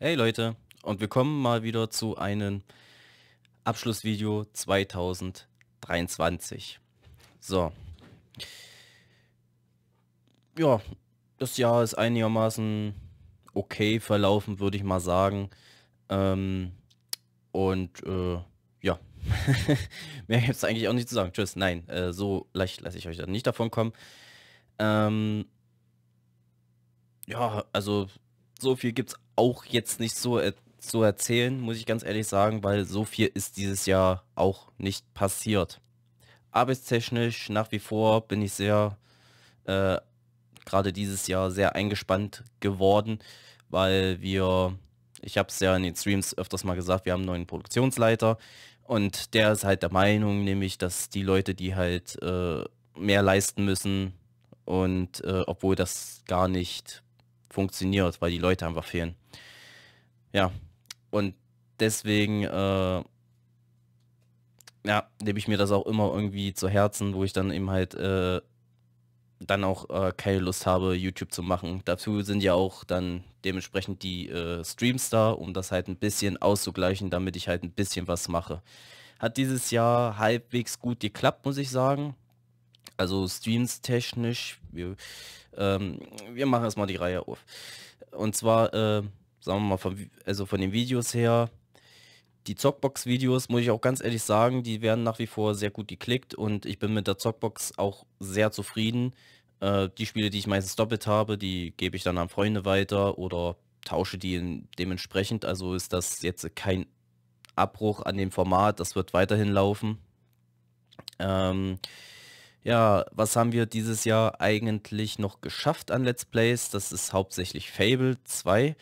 Hey Leute und willkommen mal wieder zu einem Abschlussvideo 2023. So. Ja, das Jahr ist einigermaßen okay verlaufen, würde ich mal sagen. Ähm, und äh, ja, mehr gibt es eigentlich auch nicht zu sagen. Tschüss, nein, äh, so leicht lasse ich euch dann nicht davon kommen. Ähm, ja, also so viel gibt es auch jetzt nicht so, er so erzählen, muss ich ganz ehrlich sagen, weil so viel ist dieses Jahr auch nicht passiert. Arbeitstechnisch nach wie vor bin ich sehr, äh, gerade dieses Jahr sehr eingespannt geworden, weil wir, ich habe es ja in den Streams öfters mal gesagt, wir haben einen neuen Produktionsleiter und der ist halt der Meinung, nämlich, dass die Leute, die halt äh, mehr leisten müssen und äh, obwohl das gar nicht funktioniert, weil die Leute einfach fehlen. Ja, und deswegen, äh, ja, nehme ich mir das auch immer irgendwie zu Herzen, wo ich dann eben halt äh, dann auch äh, keine Lust habe, YouTube zu machen. Dazu sind ja auch dann dementsprechend die äh, Streams da, um das halt ein bisschen auszugleichen, damit ich halt ein bisschen was mache. Hat dieses Jahr halbwegs gut geklappt, muss ich sagen. Also Streams technisch, wir, ähm, wir machen erstmal die Reihe auf. Und zwar, äh, sagen wir mal, von, also von den Videos her, die Zockbox-Videos, muss ich auch ganz ehrlich sagen, die werden nach wie vor sehr gut geklickt und ich bin mit der Zockbox auch sehr zufrieden. Äh, die Spiele, die ich meistens doppelt habe, die gebe ich dann an Freunde weiter oder tausche die in, dementsprechend. Also ist das jetzt kein Abbruch an dem Format, das wird weiterhin laufen. Ähm, ja, was haben wir dieses Jahr eigentlich noch geschafft an Let's Plays? Das ist hauptsächlich Fable 2,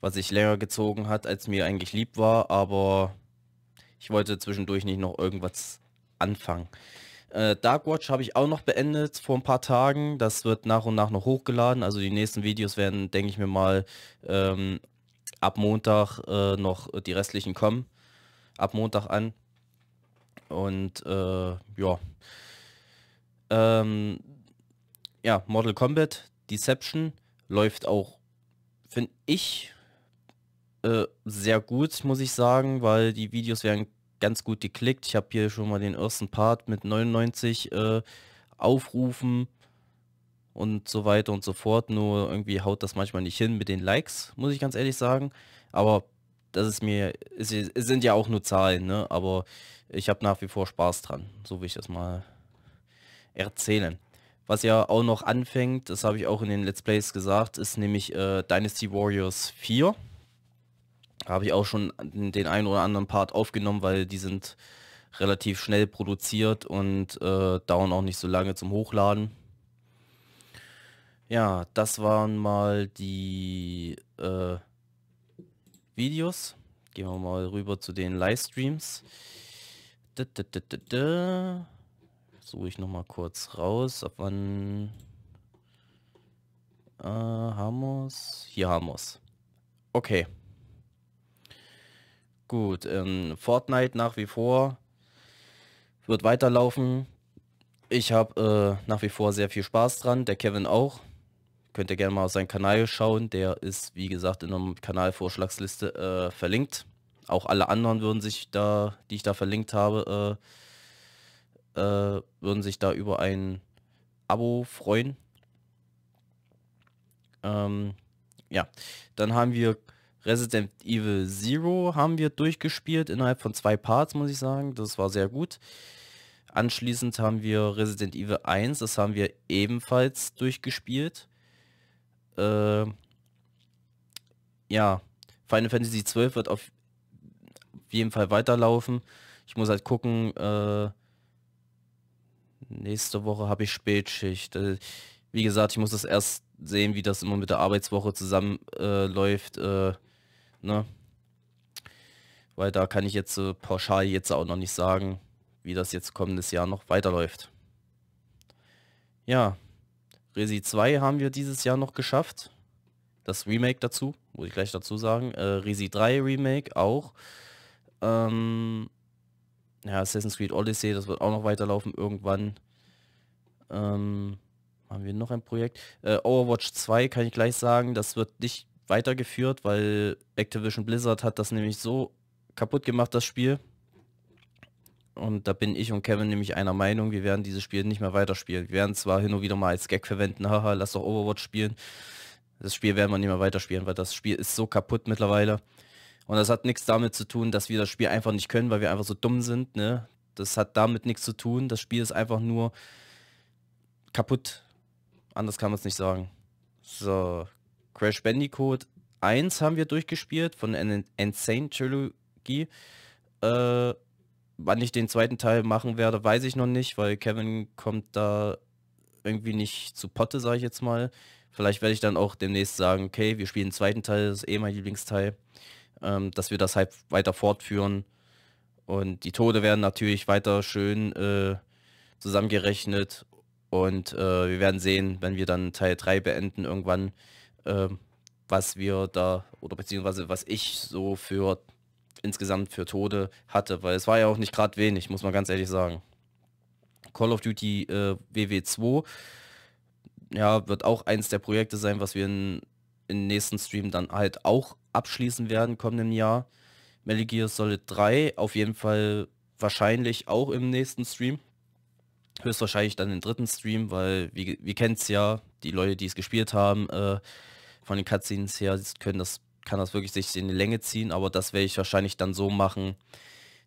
was sich länger gezogen hat, als mir eigentlich lieb war, aber ich wollte zwischendurch nicht noch irgendwas anfangen. Äh, Darkwatch habe ich auch noch beendet vor ein paar Tagen. Das wird nach und nach noch hochgeladen. Also die nächsten Videos werden, denke ich mir mal, ähm, ab Montag äh, noch die restlichen kommen. Ab Montag an. Und äh, ja. Ähm, ja, Mortal Kombat, Deception läuft auch, finde ich, äh, sehr gut, muss ich sagen, weil die Videos werden ganz gut geklickt. Ich habe hier schon mal den ersten Part mit 99 äh, Aufrufen und so weiter und so fort. Nur irgendwie haut das manchmal nicht hin mit den Likes, muss ich ganz ehrlich sagen. Aber das ist mir, es, sind ja auch nur Zahlen, ne? Aber ich habe nach wie vor Spaß dran, so wie ich das mal erzählen. Was ja auch noch anfängt, das habe ich auch in den Let's Plays gesagt, ist nämlich äh, Dynasty Warriors 4. Habe ich auch schon den einen oder anderen Part aufgenommen, weil die sind relativ schnell produziert und äh, dauern auch nicht so lange zum Hochladen. Ja, das waren mal die äh, Videos. Gehen wir mal rüber zu den Livestreams. Da, da, da, Suche ich noch mal kurz raus, ob man... Äh, Hamos? Hier haben Hamos. Okay. Gut, ähm, Fortnite nach wie vor wird weiterlaufen. Ich habe äh, nach wie vor sehr viel Spaß dran, der Kevin auch. Könnt ihr gerne mal auf seinen Kanal schauen, der ist wie gesagt in einer Kanalvorschlagsliste äh, verlinkt. Auch alle anderen würden sich da, die ich da verlinkt habe, äh, äh, würden sich da über ein Abo freuen. Ähm, ja, dann haben wir Resident Evil Zero haben wir durchgespielt innerhalb von zwei Parts, muss ich sagen. Das war sehr gut. Anschließend haben wir Resident Evil 1, das haben wir ebenfalls durchgespielt. Äh, ja, Final Fantasy 12 wird auf jeden Fall weiterlaufen. Ich muss halt gucken, äh, nächste Woche habe ich Spätschicht. Äh, wie gesagt, ich muss das erst sehen, wie das immer mit der Arbeitswoche zusammenläuft. Äh, äh, ne? Weil da kann ich jetzt äh, pauschal jetzt auch noch nicht sagen, wie das jetzt kommendes Jahr noch weiterläuft. Ja, Resi 2 haben wir dieses Jahr noch geschafft. Das Remake dazu, muss ich gleich dazu sagen. Äh, Resi 3 Remake auch. Ähm, ja, Assassin's Creed Odyssey, das wird auch noch weiterlaufen irgendwann. Ähm, haben wir noch ein Projekt? Äh, Overwatch 2 kann ich gleich sagen, das wird nicht weitergeführt, weil Activision Blizzard hat das nämlich so kaputt gemacht, das Spiel. Und da bin ich und Kevin nämlich einer Meinung, wir werden dieses Spiel nicht mehr weiterspielen. Wir werden zwar hin und wieder mal als Gag verwenden, haha, lass doch Overwatch spielen. Das Spiel werden wir nicht mehr weiterspielen, weil das Spiel ist so kaputt mittlerweile. Und das hat nichts damit zu tun, dass wir das Spiel einfach nicht können, weil wir einfach so dumm sind. Ne? Das hat damit nichts zu tun. Das Spiel ist einfach nur kaputt. Anders kann man es nicht sagen. So, Crash Bandicoot 1 haben wir durchgespielt von An Insane Trilogy. Äh, wann ich den zweiten Teil machen werde, weiß ich noch nicht, weil Kevin kommt da irgendwie nicht zu Potte, sage ich jetzt mal. Vielleicht werde ich dann auch demnächst sagen, okay, wir spielen den zweiten Teil, das ist eh mein Lieblingsteil ähm, dass wir das halt weiter fortführen. Und die Tode werden natürlich weiter schön äh, zusammengerechnet. Und äh, wir werden sehen, wenn wir dann Teil 3 beenden irgendwann, äh, was wir da, oder beziehungsweise was ich so für insgesamt für Tode hatte, weil es war ja auch nicht gerade wenig, muss man ganz ehrlich sagen. Call of Duty äh, WW2 ja, wird auch eins der Projekte sein, was wir in im nächsten Stream dann halt auch abschließen werden, kommenden Jahr. Metal Gear Solid 3 auf jeden Fall wahrscheinlich auch im nächsten Stream. Höchstwahrscheinlich dann den dritten Stream, weil wir, wir kennen es ja, die Leute, die es gespielt haben, äh, von den Cutscenes her können das, kann das wirklich sich in die Länge ziehen, aber das werde ich wahrscheinlich dann so machen,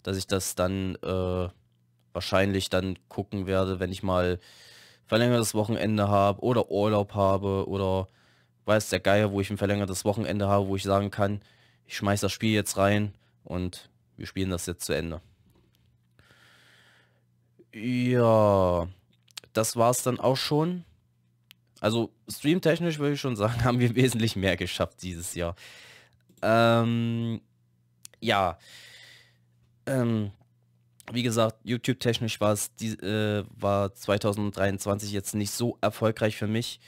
dass ich das dann äh, wahrscheinlich dann gucken werde, wenn ich mal verlängertes Wochenende habe oder Urlaub habe oder weiß der Geier, wo ich ein verlängertes Wochenende habe, wo ich sagen kann, ich schmeiß das Spiel jetzt rein und wir spielen das jetzt zu Ende. Ja, das war es dann auch schon. Also streamtechnisch würde ich schon sagen, haben wir wesentlich mehr geschafft dieses Jahr. Ähm, ja, ähm, wie gesagt, YouTube-technisch war es, äh, war 2023 jetzt nicht so erfolgreich für mich.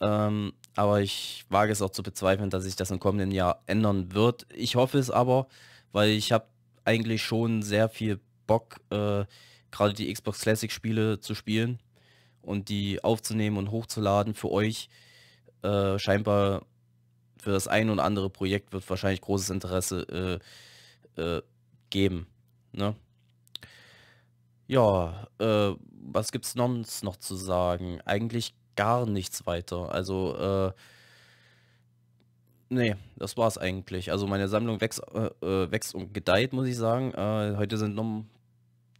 Ähm, aber ich wage es auch zu bezweifeln, dass sich das im kommenden Jahr ändern wird. Ich hoffe es aber, weil ich habe eigentlich schon sehr viel Bock, äh, gerade die Xbox Classic Spiele zu spielen und die aufzunehmen und hochzuladen für euch. Äh, scheinbar für das ein und andere Projekt wird wahrscheinlich großes Interesse äh, äh geben. Ne? Ja, äh, was gibt's sonst noch zu sagen? Eigentlich gar nichts weiter. Also, äh, nee, das war's eigentlich. Also meine Sammlung wächst, äh, äh, wächst und gedeiht, muss ich sagen. Äh, heute sind noch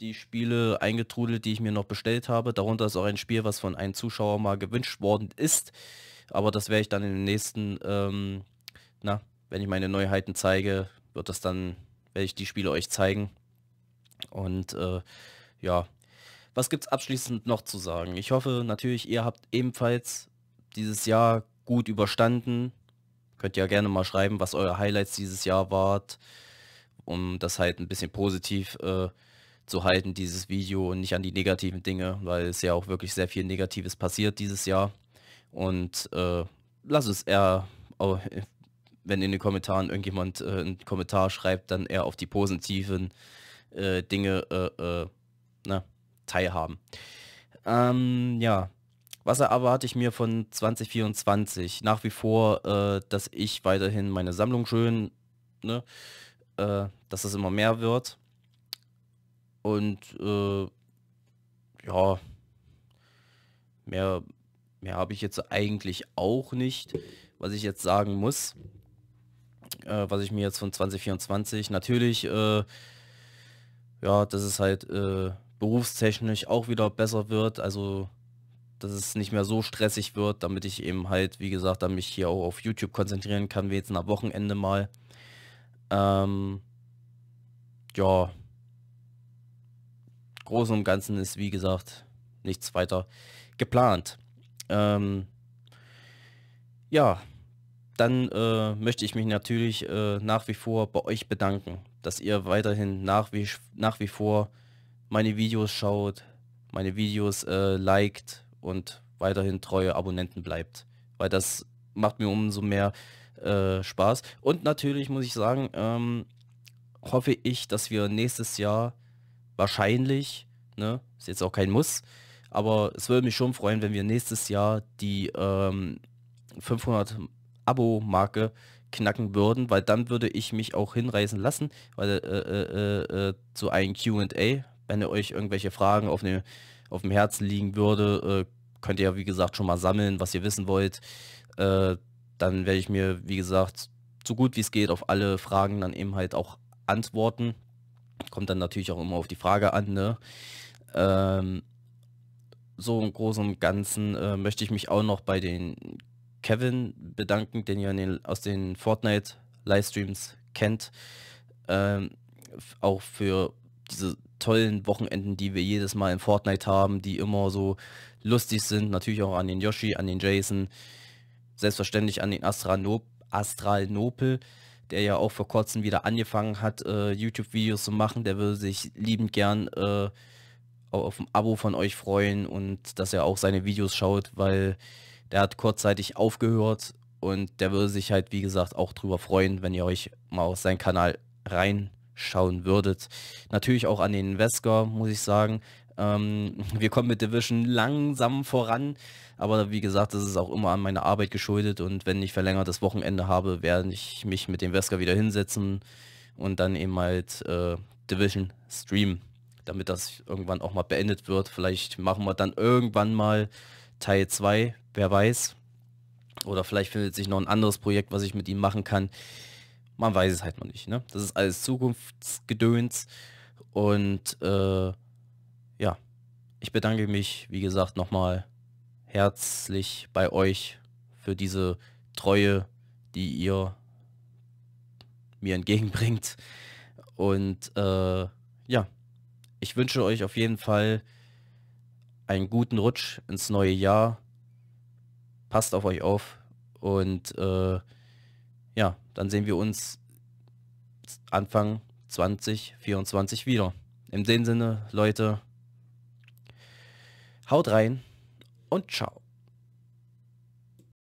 die Spiele eingetrudelt, die ich mir noch bestellt habe. Darunter ist auch ein Spiel, was von einem Zuschauer mal gewünscht worden ist. Aber das werde ich dann in den nächsten, ähm, na, wenn ich meine Neuheiten zeige, wird das dann, werde ich die Spiele euch zeigen. Und äh, ja, was gibt's abschließend noch zu sagen? Ich hoffe natürlich, ihr habt ebenfalls dieses Jahr gut überstanden. Könnt ihr ja gerne mal schreiben, was eure Highlights dieses Jahr wart, um das halt ein bisschen positiv äh, zu halten, dieses Video und nicht an die negativen Dinge, weil es ja auch wirklich sehr viel Negatives passiert dieses Jahr. Und äh, lasst es eher, wenn in den Kommentaren irgendjemand äh, einen Kommentar schreibt, dann eher auf die positiven äh, Dinge, äh, äh, na, ne? teilhaben. Ähm, ja. Was er aber hatte ich mir von 2024 nach wie vor, äh, dass ich weiterhin meine Sammlung schön, ne, äh, dass es immer mehr wird. Und äh, ja, mehr, mehr habe ich jetzt eigentlich auch nicht, was ich jetzt sagen muss, äh, was ich mir jetzt von 2024, natürlich, äh, ja, das ist halt äh, berufstechnisch auch wieder besser wird, also dass es nicht mehr so stressig wird, damit ich eben halt, wie gesagt, dann mich hier auch auf YouTube konzentrieren kann, wie jetzt nach Wochenende mal. Ähm, ja, Großen und Ganzen ist, wie gesagt, nichts weiter geplant. Ähm, ja, dann äh, möchte ich mich natürlich äh, nach wie vor bei euch bedanken, dass ihr weiterhin nach wie, nach wie vor meine Videos schaut, meine Videos äh, liked und weiterhin treue Abonnenten bleibt. Weil das macht mir umso mehr äh, Spaß. Und natürlich muss ich sagen, ähm, hoffe ich, dass wir nächstes Jahr wahrscheinlich, ne, ist jetzt auch kein Muss, aber es würde mich schon freuen, wenn wir nächstes Jahr die ähm, 500 Abo-Marke knacken würden, weil dann würde ich mich auch hinreißen lassen, weil äh, äh, äh, äh zu einem Q&A, wenn ihr euch irgendwelche Fragen auf, ne, auf dem Herzen liegen würde, äh, könnt ihr ja wie gesagt schon mal sammeln, was ihr wissen wollt. Äh, dann werde ich mir, wie gesagt, so gut wie es geht auf alle Fragen dann eben halt auch antworten. Kommt dann natürlich auch immer auf die Frage an, ne? ähm, so im Großen und Ganzen äh, möchte ich mich auch noch bei den Kevin bedanken, den ihr den, aus den Fortnite-Livestreams kennt. Ähm, auch für diese tollen Wochenenden, die wir jedes Mal in Fortnite haben, die immer so lustig sind. Natürlich auch an den Yoshi, an den Jason, selbstverständlich an den Astralnop Astralnopel, der ja auch vor kurzem wieder angefangen hat, äh, YouTube-Videos zu machen. Der würde sich liebend gern äh, auf ein Abo von euch freuen und dass er auch seine Videos schaut, weil der hat kurzzeitig aufgehört und der würde sich halt, wie gesagt, auch drüber freuen, wenn ihr euch mal auf seinen Kanal rein schauen würdet. Natürlich auch an den Wesker, muss ich sagen. Ähm, wir kommen mit Division langsam voran, aber wie gesagt, das ist auch immer an meine Arbeit geschuldet und wenn ich verlängertes Wochenende habe, werde ich mich mit dem Wesker wieder hinsetzen und dann eben halt äh, Division streamen, damit das irgendwann auch mal beendet wird. Vielleicht machen wir dann irgendwann mal Teil 2, wer weiß. Oder vielleicht findet sich noch ein anderes Projekt, was ich mit ihm machen kann man weiß es halt noch nicht. Ne? Das ist alles Zukunftsgedöns. Und äh, ja, ich bedanke mich, wie gesagt, nochmal herzlich bei euch für diese Treue, die ihr mir entgegenbringt. Und äh, ja, ich wünsche euch auf jeden Fall einen guten Rutsch ins neue Jahr. Passt auf euch auf und äh, ja, dann sehen wir uns Anfang 2024 wieder. In dem Sinne, Leute, haut rein und ciao.